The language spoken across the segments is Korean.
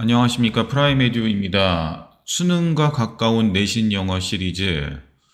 안녕하십니까 프라이메듀입니다. 수능과 가까운 내신 영어 시리즈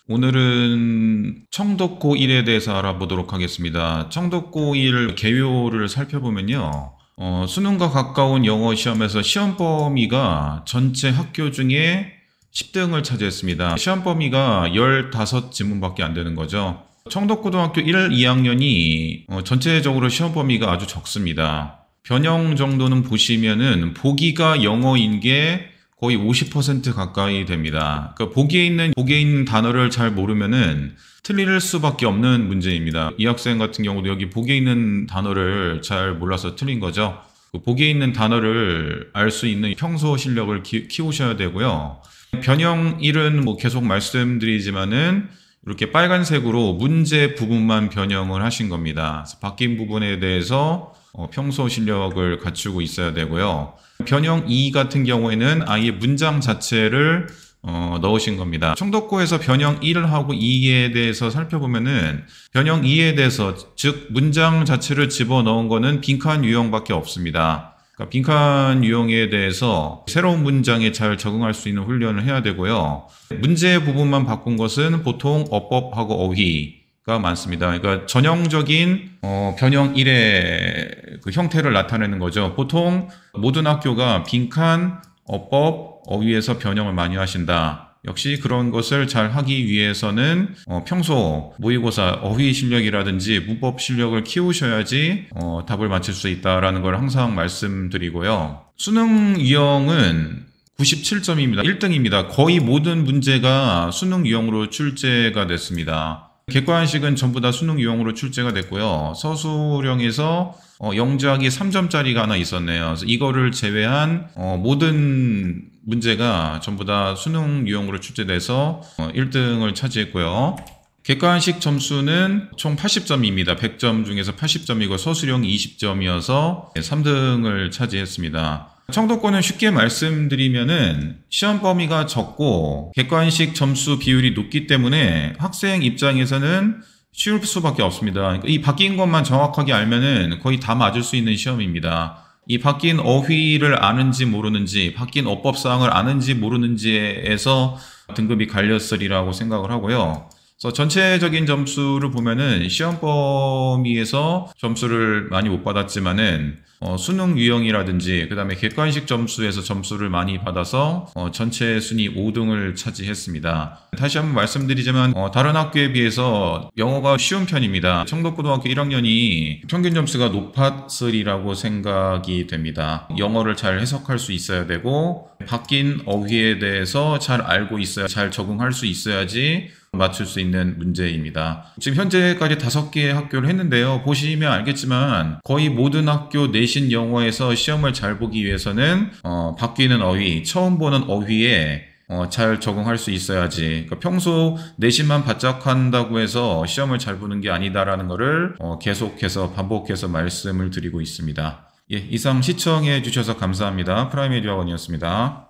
오늘은 청덕고 1에 대해서 알아보도록 하겠습니다. 청덕고 1 개요를 살펴보면요. 어, 수능과 가까운 영어 시험에서 시험 범위가 전체 학교 중에 10등을 차지했습니다. 시험 범위가 15지문밖에 안 되는 거죠. 청덕고등학교 1, 2학년이 어, 전체적으로 시험 범위가 아주 적습니다. 변형 정도는 보시면은 보기가 영어인 게 거의 50% 가까이 됩니다. 그러니까 보기에 있는 보기에 있는 단어를 잘 모르면은 틀릴 수밖에 없는 문제입니다. 이 학생 같은 경우도 여기 보기에 있는 단어를 잘 몰라서 틀린 거죠. 그 보기에 있는 단어를 알 수 있는 평소 실력을 키, 키우셔야 되고요. 변형 1은 뭐 계속 말씀드리지만은 이렇게 빨간색으로 문제 부분만 변형을 하신 겁니다. 바뀐 부분에 대해서 어, 평소 실력을 갖추고 있어야 되고요. 변형 2 e 같은 경우에는 아예 문장 자체를 어, 넣으신 겁니다. 청덕고에서 변형 1을 하고 2에 대해서 살펴보면은 변형 2에 대해서 즉 문장 자체를 집어넣은 거는 빈칸 유형밖에 없습니다. 그러니까 빈칸 유형에 대해서 새로운 문장에 잘 적응할 수 있는 훈련을 해야 되고요. 문제 부분만 바꾼 것은 보통 어법하고 어휘 가 많습니다. 그러니까 전형적인 어, 변형 1의 그 형태를 나타내는 거죠. 보통 모든 학교가 빈칸, 어법, 어휘에서 변형을 많이 하신다. 역시 그런 것을 잘 하기 위해서는 어, 평소 모의고사 어휘 실력이라든지 문법 실력을 키우셔야지 어, 답을 맞출 수 있다라는 걸 항상 말씀드리고요. 수능 유형은 97점입니다. 1등입니다. 거의 모든 문제가 수능 유형으로 출제가 됐습니다. 객관식은 전부 다 수능 유형으로 출제가 됐고요. 서술형에서 어, 영작이 3점짜리가 하나 있었네요. 그래서 이거를 제외한 어, 모든 문제가 전부 다 수능 유형으로 출제돼서 어, 1등을 차지했고요. 객관식 점수는 총 80점입니다. 100점 중에서 80점이고 서술형 20점이어서 3등을 차지했습니다. 청도권은 쉽게 말씀드리면은 시험 범위가 적고 객관식 점수 비율이 높기 때문에 학생 입장에서는 쉬울 수밖에 없습니다. 그러니까 이 바뀐 것만 정확하게 알면은 거의 다 맞을 수 있는 시험입니다. 이 바뀐 어휘를 아는지 모르는지, 바뀐 어법사항을 아는지 모르는지에서 등급이 갈렸으리라고 생각을 하고요. 그래서 전체적인 점수를 보면은 시험 범위에서 점수를 많이 못 받았지만은 어, 수능 유형이라든지 그 다음에 객관식 점수에서 점수를 많이 받아서 어, 전체 순위 5등을 차지했습니다. 다시 한번 말씀드리지만 어, 다른 학교에 비해서 영어가 쉬운 편입니다. 청덕고등학교 1학년이 평균 점수가 높았으리라고 생각이 됩니다. 영어를 잘 해석할 수 있어야 되고 바뀐 어휘에 대해서 잘 알고 있어야 잘 적응할 수 있어야지 맞출 수 있는 문제입니다. 지금 현재까지 다섯 개의 학교를 했는데요. 보시면 알겠지만 거의 모든 학교 내신 영어에서 시험을 잘 보기 위해서는 어, 바뀌는 어휘, 처음 보는 어휘에 어, 잘 적응할 수 있어야지. 그러니까 평소 내신만 바짝 한다고 해서 시험을 잘 보는 게 아니다라는 것을 어, 계속해서 반복해서 말씀을 드리고 있습니다. 예, 이상 시청해 주셔서 감사합니다. 프라이메리 학원이었습니다.